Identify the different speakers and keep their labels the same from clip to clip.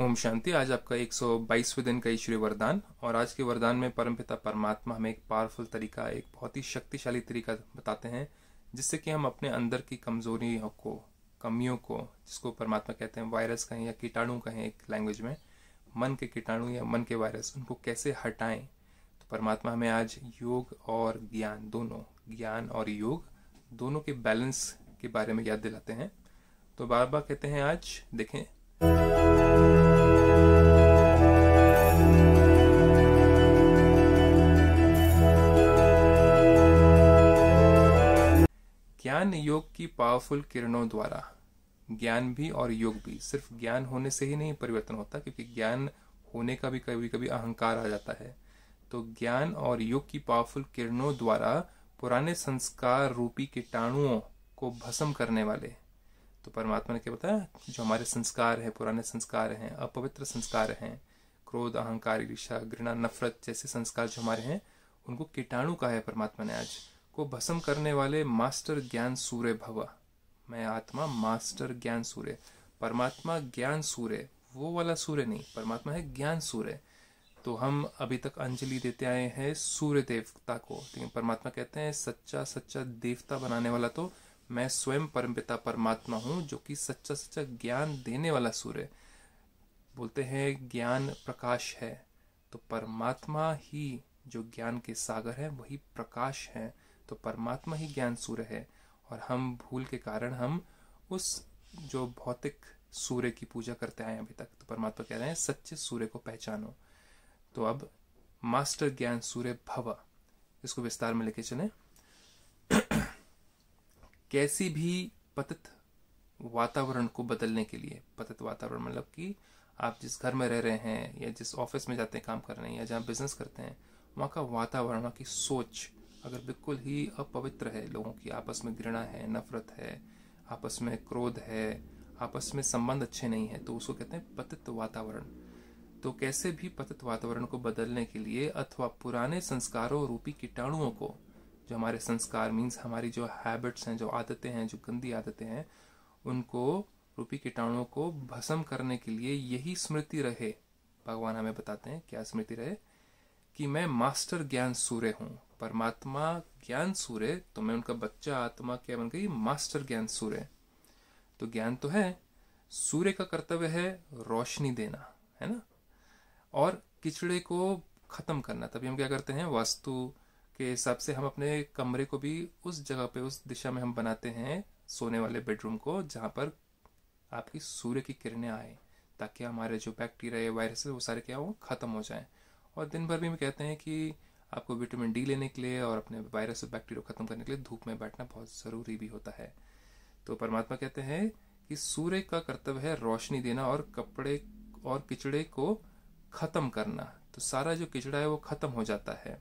Speaker 1: ओम शांति आज आपका 122वें दिन का ईश्वरीय वरदान और आज के वरदान में परमपिता परमात्मा हमें एक पावरफुल तरीका एक बहुत ही शक्तिशाली तरीका बताते हैं जिससे कि हम अपने अंदर की कमजोरियों को कमियों को जिसको परमात्मा कहते हैं वायरस कहें या कीटाणु कहें एक लैंग्वेज में मन के कीटाणु या मन के वायरस उनको कैसे हटाएं तो परमात्मा हमें आज योग और ज्ञान दोनों ज्ञान और योग दोनों के बैलेंस के बारे में याद दिलाते हैं तो बाबा कहते हैं आज देखें ज्ञान योग की पावरफुल किरणों द्वारा ज्ञान भी और योग भी सिर्फ ज्ञान होने से ही नहीं परिवर्तन होता क्योंकि ज्ञान होने का भी कभी कभी अहंकार आ जाता है तो ज्ञान और योग की पावरफुल किरणों द्वारा पुराने संस्कार रूपी कीटाणुओं को भस्म करने वाले तो परमात्मा ने क्या बताया जो हमारे संस्कार हैं पुराने संस्कार हैं अपवित्र संस्कार हैं क्रोध अहंकार ईर्षा घृणा नफरत जैसे संस्कार जो हमारे हैं उनको कीटाणु कहा है परमात्मा ने आज को भस्म करने वाले मास्टर ज्ञान सूर्य भवा मैं आत्मा मास्टर ज्ञान सूर्य परमात्मा ज्ञान सूर्य वो वाला सूर्य नहीं परमात्मा है ज्ञान सूर्य तो हम अभी तक अंजलि देते आए हैं सूर्य देवता को लेकिन परमात्मा कहते हैं सच्चा सच्चा देवता बनाने वाला तो मैं स्वयं परमपिता परमात्मा हूँ जो कि सच्चा सच्चा ज्ञान देने वाला सूर्य बोलते हैं ज्ञान प्रकाश है तो परमात्मा ही जो ज्ञान के सागर है वही प्रकाश है तो परमात्मा ही ज्ञान सूर्य है और हम भूल के कारण हम उस जो भौतिक सूर्य की पूजा करते आए अभी तक तो परमात्मा कह रहे हैं सच्चे सूर्य को पहचानो तो अब मास्टर ज्ञान सूर्य भव इसको विस्तार में लेके चले कैसी भी पतित वातावरण को बदलने के लिए पतित वातावरण मतलब कि आप जिस घर में रह रहे हैं या जिस ऑफिस में जाते हैं काम करने या जहाँ बिजनेस करते हैं वहाँ का वातावरण वहाँ की सोच अगर बिल्कुल ही अपवित्र है लोगों की आपस में घृणा है नफरत है आपस में क्रोध है आपस में संबंध अच्छे नहीं है तो उसको कहते हैं पतित वातावरण तो कैसे भी पतित वातावरण को बदलने के लिए अथवा पुराने संस्कारों रूपी कीटाणुओं को जो हमारे संस्कार मीन्स हमारी जो हैबिट्स हैं जो आदतें हैं जो गंदी आदतें हैं उनको रूपी कीटाणुओं को भस्म करने के लिए यही स्मृति रहे भगवान हमें बताते हैं क्या स्मृति रहे कि मैं मास्टर ज्ञान सूर्य हूँ परमात्मा ज्ञान सूर्य तो मैं उनका बच्चा आत्मा क्या बन गई मास्टर ज्ञान सूर्य तो ज्ञान तो है सूर्य का कर्तव्य है रोशनी देना है ना और किचड़े को ख़त्म करना तभी हम क्या करते हैं वास्तु के हिसाब से हम अपने कमरे को भी उस जगह पे उस दिशा में हम बनाते हैं सोने वाले बेडरूम को जहाँ पर आपकी सूर्य की किरणें आए ताकि हमारे जो बैक्टीरिया वायरस है वो सारे क्या हो ख़त्म हो जाएं और दिन भर भी हम कहते हैं कि आपको विटामिन डी लेने के लिए और अपने वायरस और बैक्टीरिया को खत्म करने के लिए धूप में बैठना बहुत ज़रूरी भी होता है तो परमात्मा कहते हैं कि सूर्य का कर्तव्य है रोशनी देना और कपड़े और किचड़े को ख़त्म करना तो सारा जो किचड़ा है वो ख़त्म हो जाता है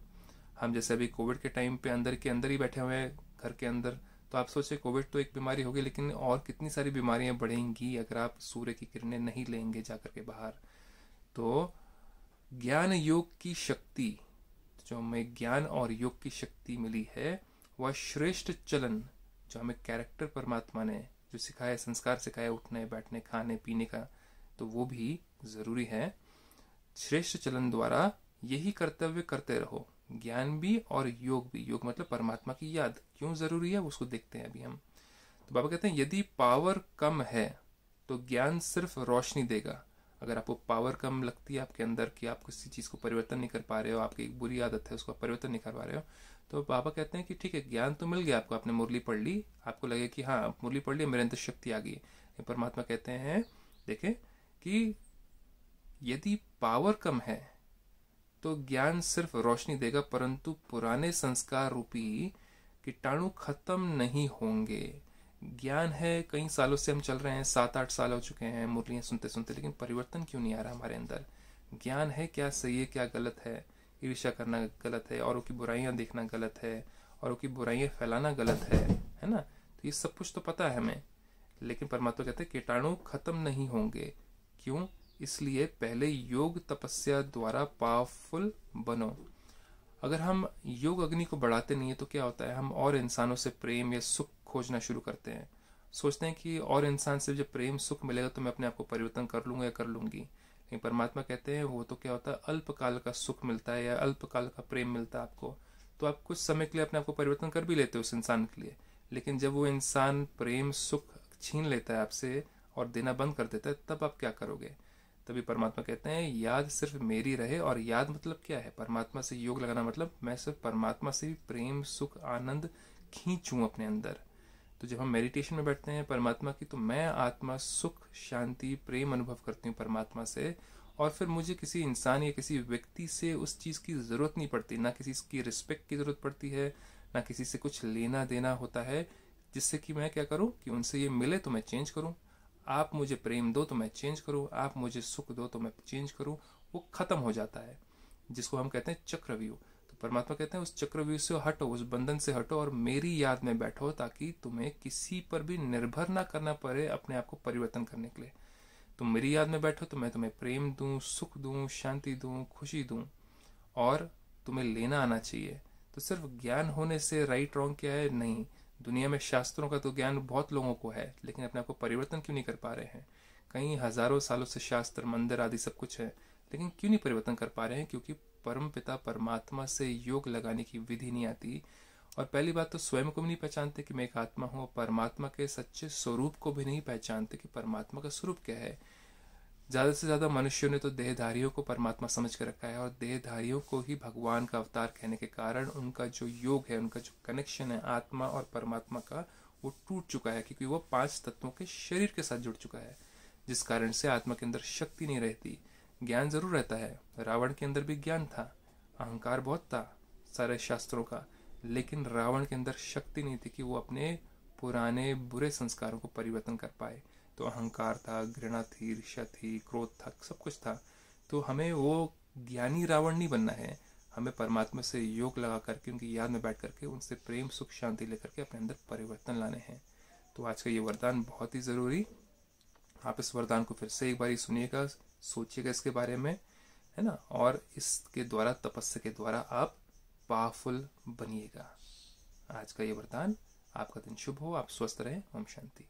Speaker 1: हम जैसे अभी कोविड के टाइम पे अंदर के अंदर ही बैठे हुए हैं घर के अंदर तो आप सोचे कोविड तो एक बीमारी होगी लेकिन और कितनी सारी बीमारियां बढ़ेंगी अगर आप सूर्य की किरणें नहीं लेंगे जाकर के बाहर तो ज्ञान योग की शक्ति जो हमें ज्ञान और योग की शक्ति मिली है वह श्रेष्ठ चलन जो हमें कैरेक्टर परमात्मा ने जो सिखाया संस्कार सिखाया उठने बैठने खाने पीने का तो वो भी ज़रूरी है श्रेष्ठ चलन द्वारा यही कर्तव्य करते रहो ज्ञान भी और योग भी योग मतलब परमात्मा की याद क्यों ज़रूरी है उसको देखते हैं अभी हम तो बाबा कहते हैं यदि पावर कम है तो ज्ञान सिर्फ रोशनी देगा अगर आपको पावर कम लगती है आपके अंदर कि आप किसी चीज़ को परिवर्तन नहीं कर पा रहे हो आपकी एक बुरी आदत है उसको परिवर्तन नहीं कर पा रहे हो तो बाबा कहते हैं कि ठीक है ज्ञान तो मिल गया आपको आपने मुरली पढ़ ली आपको लगे कि हाँ मुरली पढ़ ली मेरे अंदर शक्ति आ गई परमात्मा कहते हैं देखें कि यदि पावर कम है तो ज्ञान सिर्फ रोशनी देगा परंतु पुराने संस्कार रूपी कीटाणु खत्म नहीं होंगे ज्ञान है कई सालों से हम चल रहे हैं सात आठ साल हो चुके हैं मुरलियाँ सुनते सुनते लेकिन परिवर्तन क्यों नहीं आ रहा हमारे अंदर ज्ञान है क्या सही है क्या गलत है ईर्ष्या करना गलत है औरों की बुराइयाँ देखना गलत है औरों की बुराइयाँ फैलाना गलत है है ना तो ये सब कुछ तो पता है हमें लेकिन परमात्मा कहते हैं कीटाणु खत्म नहीं होंगे क्यों इसलिए पहले योग तपस्या द्वारा पावरफुल बनो अगर हम योग अग्नि को बढ़ाते नहीं है तो क्या होता है हम और इंसानों से प्रेम या सुख खोजना शुरू करते हैं सोचते हैं कि और इंसान से जब प्रेम सुख मिलेगा तो मैं अपने आप को परिवर्तन कर लूंगा या कर लूंगी लेकिन परमात्मा कहते हैं वो तो क्या होता है अल्पकाल का सुख मिलता है या अल्पकाल का प्रेम मिलता है आपको तो आप कुछ समय के लिए अपने आप को परिवर्तन कर भी लेते हो उस इंसान के लिए लेकिन जब वो इंसान प्रेम सुख छीन लेता है आपसे और देना बंद कर देता है तब आप क्या करोगे तभी परमात्मा कहते हैं याद सिर्फ मेरी रहे और याद मतलब क्या है परमात्मा से योग लगाना मतलब मैं सिर्फ परमात्मा से प्रेम सुख आनंद खींचूं अपने अंदर तो जब हम मेडिटेशन में बैठते हैं परमात्मा की तो मैं आत्मा सुख शांति प्रेम अनुभव करती हूँ परमात्मा से और फिर मुझे किसी इंसान या किसी व्यक्ति से उस चीज़ की ज़रूरत नहीं पड़ती ना किसी की रिस्पेक्ट की ज़रूरत पड़ती है ना किसी से कुछ लेना देना होता है जिससे कि मैं क्या करूँ कि उनसे ये मिले तो मैं चेंज करूँ आप मुझे प्रेम दो तो मैं चेंज करूँ आप मुझे सुख दो तो मैं चेंज करूँ वो ख़त्म हो जाता है जिसको हम कहते हैं चक्रव्यूह तो परमात्मा कहते हैं उस चक्रव्यूह से हटो उस बंधन से हटो और मेरी याद में बैठो ताकि तुम्हें किसी पर भी निर्भर ना करना पड़े अपने आप को परिवर्तन करने के लिए तुम मेरी याद में बैठो तो मैं तुम्हें प्रेम दूँ सुख दूँ शांति दूँ खुशी दूँ और तुम्हें लेना आना चाहिए तो सिर्फ ज्ञान होने से राइट रॉन्ग क्या है नहीं दुनिया में शास्त्रों का तो ज्ञान बहुत लोगों को है लेकिन अपने आप को परिवर्तन क्यों नहीं कर पा रहे हैं कई हजारों सालों से शास्त्र मंदिर आदि सब कुछ है लेकिन क्यों नहीं परिवर्तन कर पा रहे हैं क्योंकि परम पिता परमात्मा से योग लगाने की विधि नहीं आती और पहली बात तो स्वयं को भी नहीं पहचानते कि मैं एक आत्मा हूँ और परमात्मा के सच्चे स्वरूप को भी नहीं पहचानते कि परमात्मा का स्वरूप क्या है ज़्यादा से ज़्यादा मनुष्यों ने तो देहधारियों को परमात्मा समझ कर रखा है और देहधारियों को ही भगवान का अवतार कहने के कारण उनका जो योग है उनका जो कनेक्शन है आत्मा और परमात्मा का वो टूट चुका है क्योंकि वो पांच तत्वों के शरीर के साथ जुड़ चुका है जिस कारण से आत्मा के अंदर शक्ति नहीं रहती ज्ञान जरूर रहता है रावण के अंदर भी ज्ञान था अहंकार बहुत था सारे शास्त्रों का लेकिन रावण के अंदर शक्ति नहीं थी कि वो अपने पुराने बुरे संस्कारों को परिवर्तन कर पाए तो अहंकार था घृणा थी ऋषा थी क्रोध था सब कुछ था तो हमें वो ज्ञानी रावण नहीं बनना है हमें परमात्मा से योग लगा करके उनकी याद में बैठ करके उनसे प्रेम सुख शांति लेकर के अपने अंदर परिवर्तन लाने हैं तो आज का ये वरदान बहुत ही ज़रूरी आप इस वरदान को फिर से एक बार सुनिएगा सोचिएगा इसके बारे में है ना और इसके द्वारा तपस्या के द्वारा आप पावरफुल बनिएगा आज का ये वरदान आपका दिन शुभ हो आप स्वस्थ रहें ओम शांति